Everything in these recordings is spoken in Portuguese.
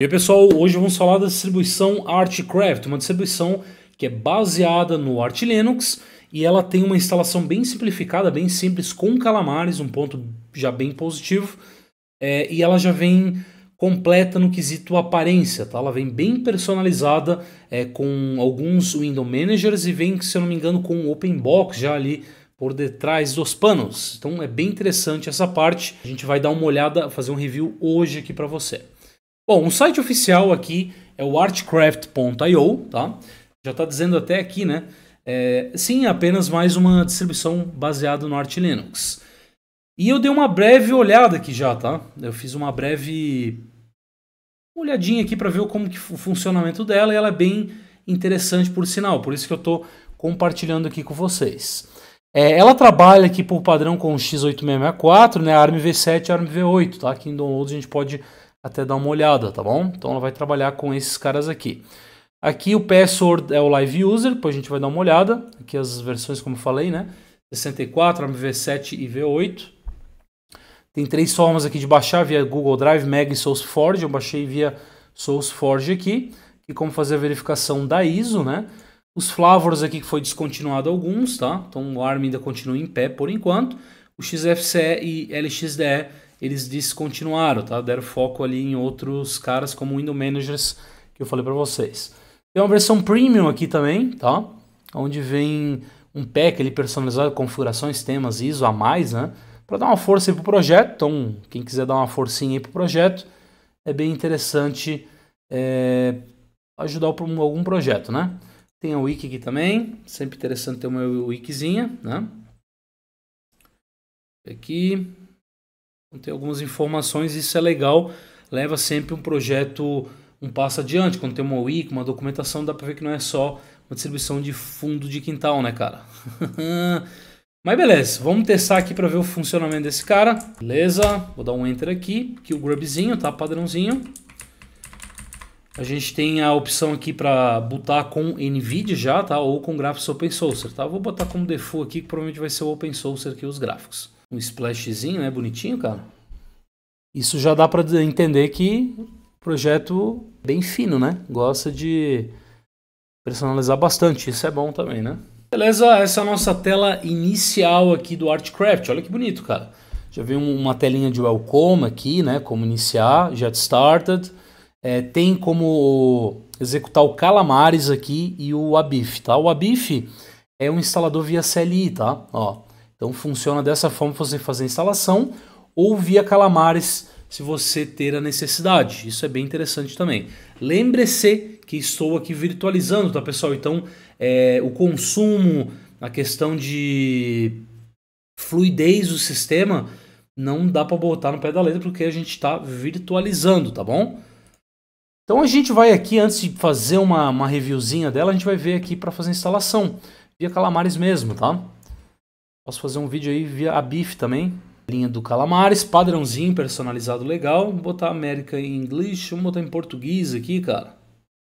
E aí, pessoal, hoje vamos falar da distribuição Artcraft, uma distribuição que é baseada no Arch Linux e ela tem uma instalação bem simplificada, bem simples, com calamares, um ponto já bem positivo, é, e ela já vem completa no quesito aparência, tá? Ela vem bem personalizada é, com alguns window managers e vem, se eu não me engano, com o open box já ali por detrás dos panos. Então é bem interessante essa parte. A gente vai dar uma olhada, fazer um review hoje aqui para você. Bom, o site oficial aqui é o artcraft.io, tá? Já está dizendo até aqui, né? É, sim, apenas mais uma distribuição baseada no Arch Linux. E eu dei uma breve olhada aqui já, tá? Eu fiz uma breve olhadinha aqui para ver como que o funcionamento dela e ela é bem interessante por sinal, por isso que eu estou compartilhando aqui com vocês. É, ela trabalha aqui por padrão com o x8664, né, ARM v7 e ARM v8, tá? Aqui em download a gente pode até dar uma olhada, tá bom? Então ela vai trabalhar com esses caras aqui. Aqui o password é o live user, depois a gente vai dar uma olhada. Aqui as versões, como eu falei, né? 64, MV7 e V8. Tem três formas aqui de baixar via Google Drive, Mag, e SourceForge. Eu baixei via SourceForge aqui. E como fazer a verificação da ISO, né? Os flavors aqui que foi descontinuado alguns, tá? Então o ARM ainda continua em pé por enquanto. O XFCE e LXDE eles descontinuaram, tá? Deram foco ali em outros caras como Window Managers que eu falei para vocês. Tem uma versão premium aqui também, tá? Onde vem um pack ali personalizado, configurações, temas, ISO a mais, né? Para dar uma força aí pro projeto. Então, quem quiser dar uma forcinha aí pro projeto, é bem interessante é, ajudar algum projeto, né? Tem a wiki aqui também, sempre interessante ter uma wikizinha, né? Aqui, tem algumas informações, isso é legal, leva sempre um projeto um passo adiante, quando tem uma wiki, uma documentação, dá para ver que não é só uma distribuição de fundo de quintal, né, cara? Mas beleza, vamos testar aqui para ver o funcionamento desse cara. Beleza, vou dar um enter aqui, que o grubzinho, tá padrãozinho. A gente tem a opção aqui para botar com NVIDIA já, tá? Ou com gráficos open source, tá? Vou botar como default aqui, que provavelmente vai ser o open source aqui os gráficos um splashzinho, né? Bonitinho, cara. Isso já dá para entender que projeto bem fino, né? Gosta de personalizar bastante, isso é bom também, né? Beleza, essa é a nossa tela inicial aqui do ArtCraft. Olha que bonito, cara. Já vem uma telinha de welcome aqui, né? Como iniciar, get started. É, tem como executar o Calamares aqui e o Abif, tá? O Abif é um instalador via CLI, tá? Ó, então funciona dessa forma você fazer a instalação ou via calamares se você ter a necessidade. Isso é bem interessante também. Lembre-se que estou aqui virtualizando, tá pessoal? Então é, o consumo, a questão de fluidez do sistema não dá para botar no pé da letra porque a gente está virtualizando, tá bom? Então a gente vai aqui, antes de fazer uma, uma reviewzinha dela, a gente vai ver aqui para fazer a instalação, via Calamares mesmo, tá? Posso fazer um vídeo aí via a BIF também. Linha do Calamares, padrãozinho, personalizado legal. Vou botar América em inglês, vamos botar em português aqui, cara.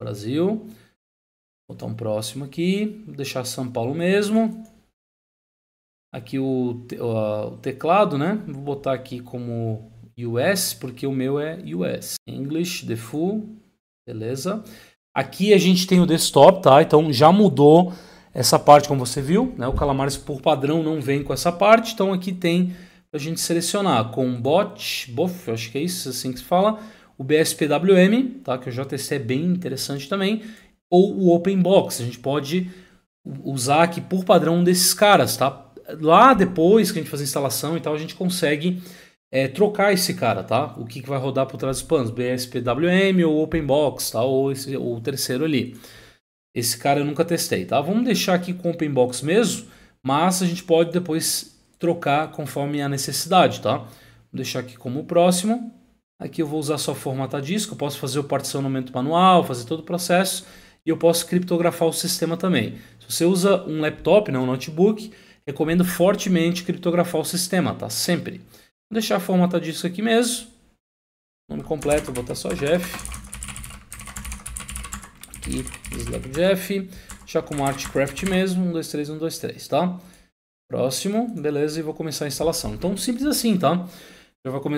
Brasil. Vou botar um próximo aqui, vou deixar São Paulo mesmo. Aqui o, te, o, o teclado, né? Vou botar aqui como US, porque o meu é US. English, default. beleza. Aqui a gente tem o desktop, tá? Então já mudou essa parte, como você viu, né, o Calamares por padrão não vem com essa parte, então aqui tem a gente selecionar com bot, bof, acho que é isso assim que se fala, o BSPWM, tá, que o JTC é bem interessante também, ou o Open Box, a gente pode usar aqui por padrão um desses caras, tá? Lá depois que a gente fazer a instalação e tal, a gente consegue é, trocar esse cara, tá? O que, que vai rodar por trás dos panos, BSPWM ou Open Box, tá? Ou, esse, ou o terceiro ali. Esse cara eu nunca testei, tá? Vamos deixar aqui com open box mesmo, mas a gente pode depois trocar conforme a necessidade, tá? Vou deixar aqui como próximo. Aqui eu vou usar só formatar disco, eu posso fazer o particionamento manual, fazer todo o processo e eu posso criptografar o sistema também. Se você usa um laptop, não né, um notebook, recomendo fortemente criptografar o sistema, tá? Sempre. Vou deixar formatar disco aqui mesmo. Nome completo, vou botar só Jeff e Slapjack. Já como Artcraft mesmo, 1, 2, 3, 1, 2, 3, tá? Próximo, beleza, e vou começar a instalação. Então, simples assim, tá?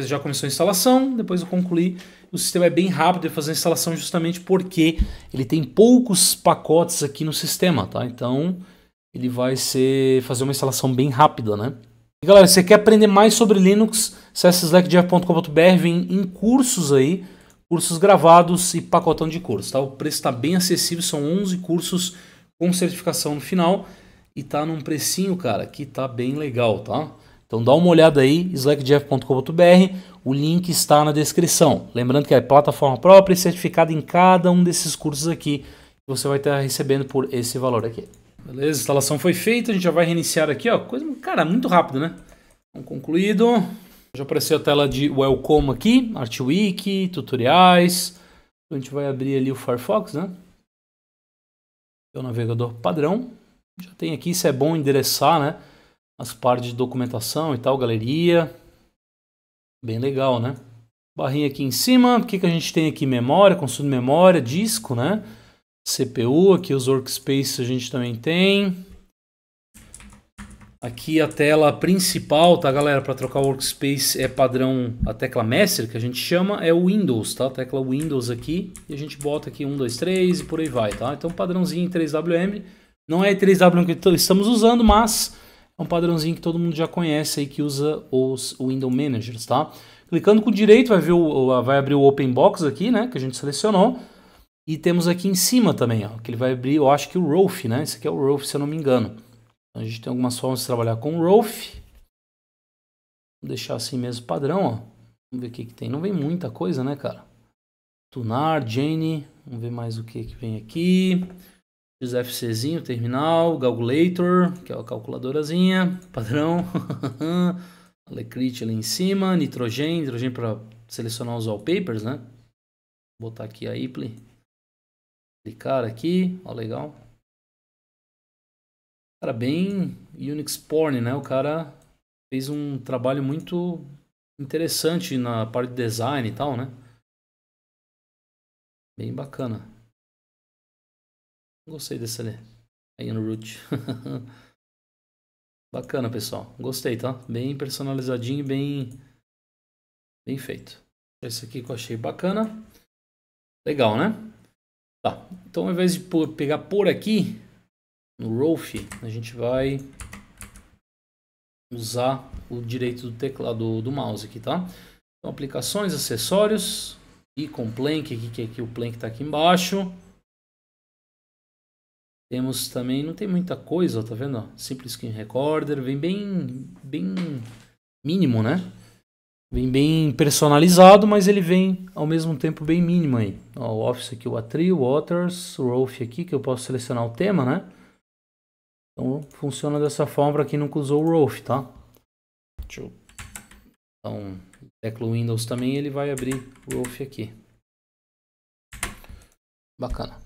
Já, começou a instalação, depois eu concluí. O sistema é bem rápido de fazer a instalação justamente porque ele tem poucos pacotes aqui no sistema, tá? Então, ele vai ser fazer uma instalação bem rápida, né? E galera, se você quer aprender mais sobre Linux, acesse slackdev.com.br, vem em cursos aí cursos gravados e pacotão de cursos. Tá? O preço está bem acessível, são 11 cursos com certificação no final e tá num precinho, cara, que tá bem legal, tá? Então dá uma olhada aí, slackjeff.com.br, o link está na descrição. Lembrando que é plataforma própria e certificado em cada um desses cursos aqui que você vai estar recebendo por esse valor aqui. Beleza, a instalação foi feita, a gente já vai reiniciar aqui, ó. Coisa, cara, muito rápido, né? Então, concluído. Já apareceu a tela de Welcome aqui, ArtWiki, tutoriais. A gente vai abrir ali o Firefox, né? É o navegador padrão. Já tem aqui, isso é bom endereçar, né? As partes de documentação e tal, galeria. Bem legal, né? Barrinha aqui em cima, o que, que a gente tem aqui? Memória, consumo de memória, disco, né? CPU, aqui os workspaces a gente também tem. Aqui a tela principal, tá galera, para trocar o workspace é padrão a tecla master, que a gente chama, é o Windows, tá? A tecla Windows aqui, e a gente bota aqui 1, 2, 3 e por aí vai, tá? Então padrãozinho em 3WM, não é 3WM que estamos usando, mas é um padrãozinho que todo mundo já conhece aí que usa os Windows Managers, tá? Clicando com o direito vai, ver o, vai abrir o Open Box aqui, né, que a gente selecionou, e temos aqui em cima também, ó, que ele vai abrir, eu acho que o Rolf, né? Esse aqui é o Rolf, se eu não me engano a gente tem algumas formas de trabalhar com Rolf. Vou deixar assim mesmo padrão, ó. Vamos ver o que, que tem. Não vem muita coisa, né, cara? Tunar, Jane. Vamos ver mais o que, que vem aqui. XFCzinho, terminal. Calculator, que é a calculadorazinha. Padrão. Alecrit ali em cima. Nitrogênio. Nitrogênio para selecionar os wallpapers, né? Vou botar aqui a Ipley. Clicar aqui. Ó, legal. Cara, bem Unix porn, né? O cara fez um trabalho muito interessante na parte de design e tal, né? Bem bacana. Gostei desse ali. Aí no root. bacana, pessoal. Gostei, tá? Bem personalizadinho e bem, bem feito. Esse aqui que eu achei bacana. Legal, né? Tá. Então, ao invés de pegar por aqui, no Rolf, a gente vai usar o direito do teclado do mouse aqui, tá? Então, aplicações, acessórios e com plank aqui, que aqui é o plank está aqui embaixo. Temos também, não tem muita coisa, ó, tá vendo? Ó, Simples Skin Recorder, vem bem, bem mínimo, né? Vem bem personalizado, mas ele vem ao mesmo tempo bem mínimo aí. Ó, o Office aqui, o Atrio, o Waters, o Rolf aqui, que eu posso selecionar o tema, né? Então funciona dessa forma para quem nunca usou o Rolf, tá? Deixa eu... Então, tecla Windows também, ele vai abrir o Rolf aqui. Bacana.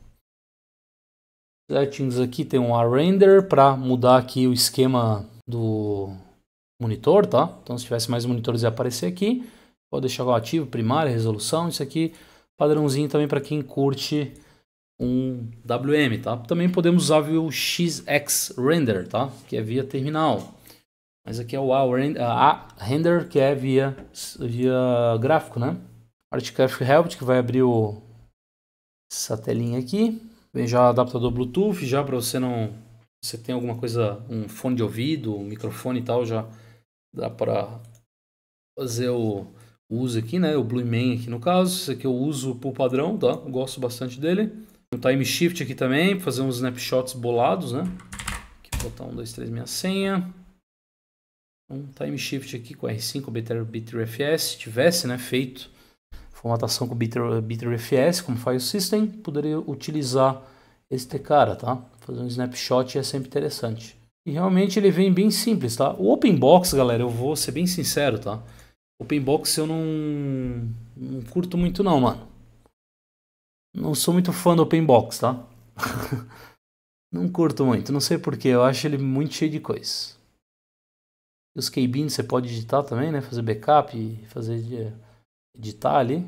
Settings aqui tem um render para mudar aqui o esquema do monitor, tá? Então se tivesse mais monitores ia aparecer aqui. Pode deixar ativo, primária, resolução, isso aqui. Padrãozinho também para quem curte um WM, tá? Também podemos usar o XX render, tá? Que é via terminal. Mas aqui é o A render, que é via, via gráfico, né? Artcraft Help, que vai abrir o, essa telinha aqui. Vem já adaptador Bluetooth, já para você não... Você tem alguma coisa, um fone de ouvido, um microfone e tal, já dá para fazer o uso aqui, né? O Blue Man aqui no caso. Esse aqui eu uso por padrão, tá? gosto bastante dele um time shift aqui também, para fazer uns snapshots bolados, né? Aqui botar um dois três minha senha. Um então, time shift aqui com R5, BitterFS. Se tivesse né, feito formatação com BitterFS, como faz o System, poderia utilizar este cara, tá? Fazer um snapshot é sempre interessante. E realmente ele vem bem simples, tá? O Open Box, galera, eu vou ser bem sincero, tá? Open Box eu não, não curto muito não, mano. Não sou muito fã do Open Box, tá? não curto muito, não sei porquê, eu acho ele muito cheio de coisa. Os keybins você pode editar também, né? Fazer backup, fazer editar ali.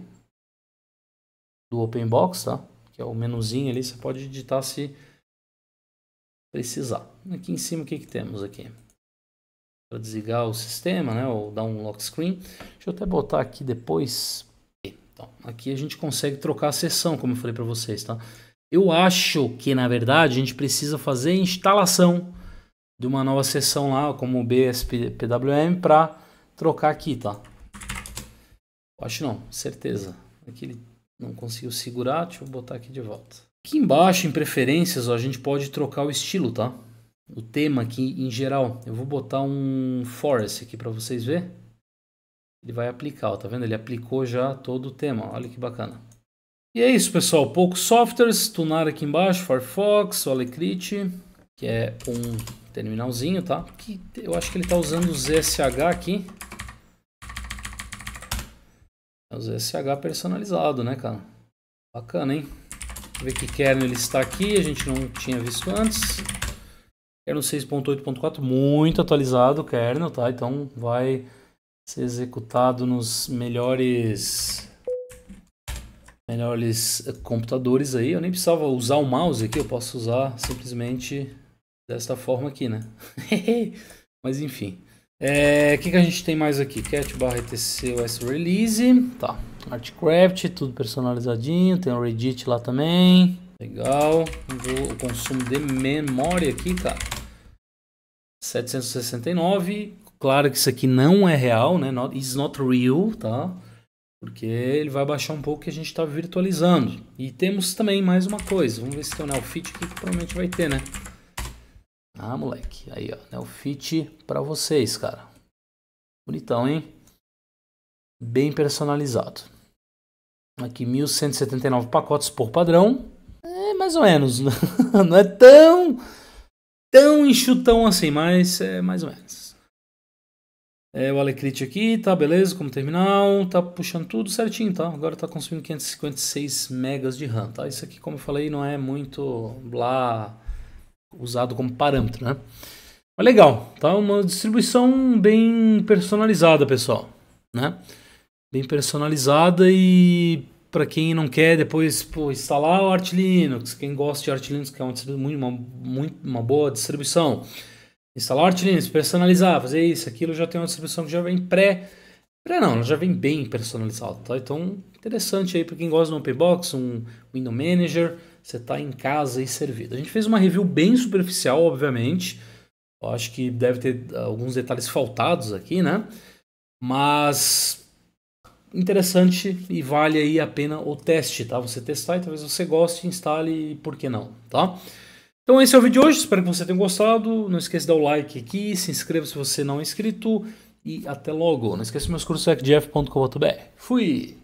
Do Open Box, tá? Que é o menuzinho ali, você pode editar se precisar. Aqui em cima o que, que temos aqui? Para desligar o sistema, né? Ou dar um lock screen. Deixa eu até botar aqui depois então, aqui a gente consegue trocar a sessão, como eu falei para vocês, tá? Eu acho que, na verdade, a gente precisa fazer a instalação de uma nova sessão lá, como o BSPWM, para trocar aqui, tá? Acho não, certeza. Aqui ele não conseguiu segurar, deixa eu botar aqui de volta. Aqui embaixo, em preferências, ó, a gente pode trocar o estilo, tá? O tema aqui em geral. Eu vou botar um forest aqui para vocês verem. Ele vai aplicar, ó, tá vendo? Ele aplicou já todo o tema, olha que bacana. E é isso, pessoal. Poucos softwares, tunar aqui embaixo, Firefox, Olecrit, que é um terminalzinho, tá? Que eu acho que ele tá usando o ZSH aqui. É o ZSH personalizado, né, cara? Bacana, hein? Ver que kernel ele está aqui, a gente não tinha visto antes. Kernel 6.8.4, muito atualizado o kernel, tá? Então vai ser executado nos melhores melhores computadores aí. Eu nem precisava usar o mouse aqui, eu posso usar simplesmente desta forma aqui, né? Mas enfim. O é, que, que a gente tem mais aqui? Cat barra etc Release. Tá. Artcraft, tudo personalizadinho. Tem o Reddit lá também. Legal. o consumo de memória aqui, tá. cara. 769. Claro que isso aqui não é real, né? Not, it's not real, tá? Porque ele vai baixar um pouco que a gente está virtualizando. E temos também mais uma coisa. Vamos ver se tem o Neofit aqui que provavelmente vai ter, né? Ah, moleque. Aí, ó. Neofit para vocês, cara. Bonitão, hein? Bem personalizado. Aqui 1179 pacotes por padrão. É mais ou menos. Não é tão tão enxutão assim, mas é mais ou menos. É, o Alecrit aqui, tá beleza, como terminal, tá puxando tudo certinho, tá? Agora tá consumindo 556 megas de RAM, tá? Isso aqui, como eu falei, não é muito blá, usado como parâmetro, né? Mas legal, tá? Uma distribuição bem personalizada, pessoal, né? Bem personalizada e para quem não quer depois pô, instalar o Arch Linux, quem gosta de Arch Linux, que é uma, muito, uma, muito, uma boa distribuição instalar um personalizar, fazer isso, aquilo, já tem uma distribuição que já vem pré... Pré não, ela já vem bem personalizada, tá? Então, interessante aí para quem gosta de um open box, um window manager, você está em casa e servido. A gente fez uma review bem superficial, obviamente. Eu acho que deve ter alguns detalhes faltados aqui, né? Mas interessante e vale aí a pena o teste, tá? Você testar e talvez você goste, instale e por que não, tá? Então esse é o vídeo de hoje, espero que você tenha gostado. Não esqueça de dar o like aqui, se inscreva se você não é inscrito e até logo. Não esqueça meus cursos é Fui!